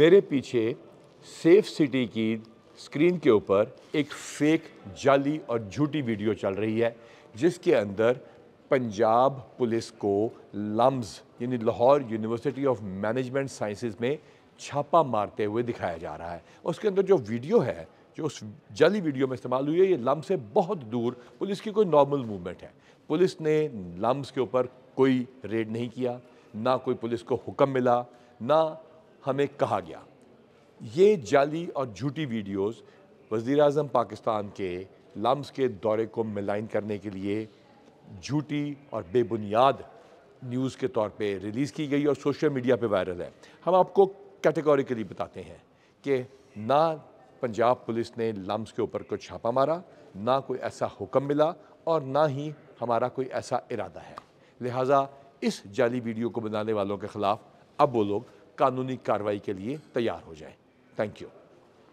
मेरे पीछे safe city की स्क्रीन के ऊपर एक फेक जाली और झूठी वीडियो चल रही है जिसके अंदर पंजाब पुलिस को लम्स यानी Lahore University of Management Sciences में छापा मारते हुए दिखाया जा रहा है उसके अंदर जो वीडियो है जो उस जाली वीडियो में इस्तेमाल हुई है ये लम्ब से बहुत दूर पुलिस की कोई नॉर्मल मूवमेंट है पुलिस ने लम्ब के ऊपर कोई रेड नहीं किया ना कोई पुलिस को हुक्म मिला ना हमें कहा गया ये जाली और झूठी वीडियोस वज़ी अजम पाकिस्तान के लम्स के दौरे को मिलाइन करने के लिए झूठी और बेबुनियाद न्यूज़ के तौर पे रिलीज़ की गई और सोशल मीडिया पे वायरल है हम आपको कैटेगोरिकली बताते हैं कि ना पंजाब पुलिस ने लम्स के ऊपर कोई छापा मारा ना कोई ऐसा हुक्म मिला और ना ही हमारा कोई ऐसा इरादा है लिहाजा इस जाली वीडियो को बनाने वालों के ख़िलाफ़ अब वो लोग कानूनी कार्रवाई के लिए तैयार हो जाए थैंक यू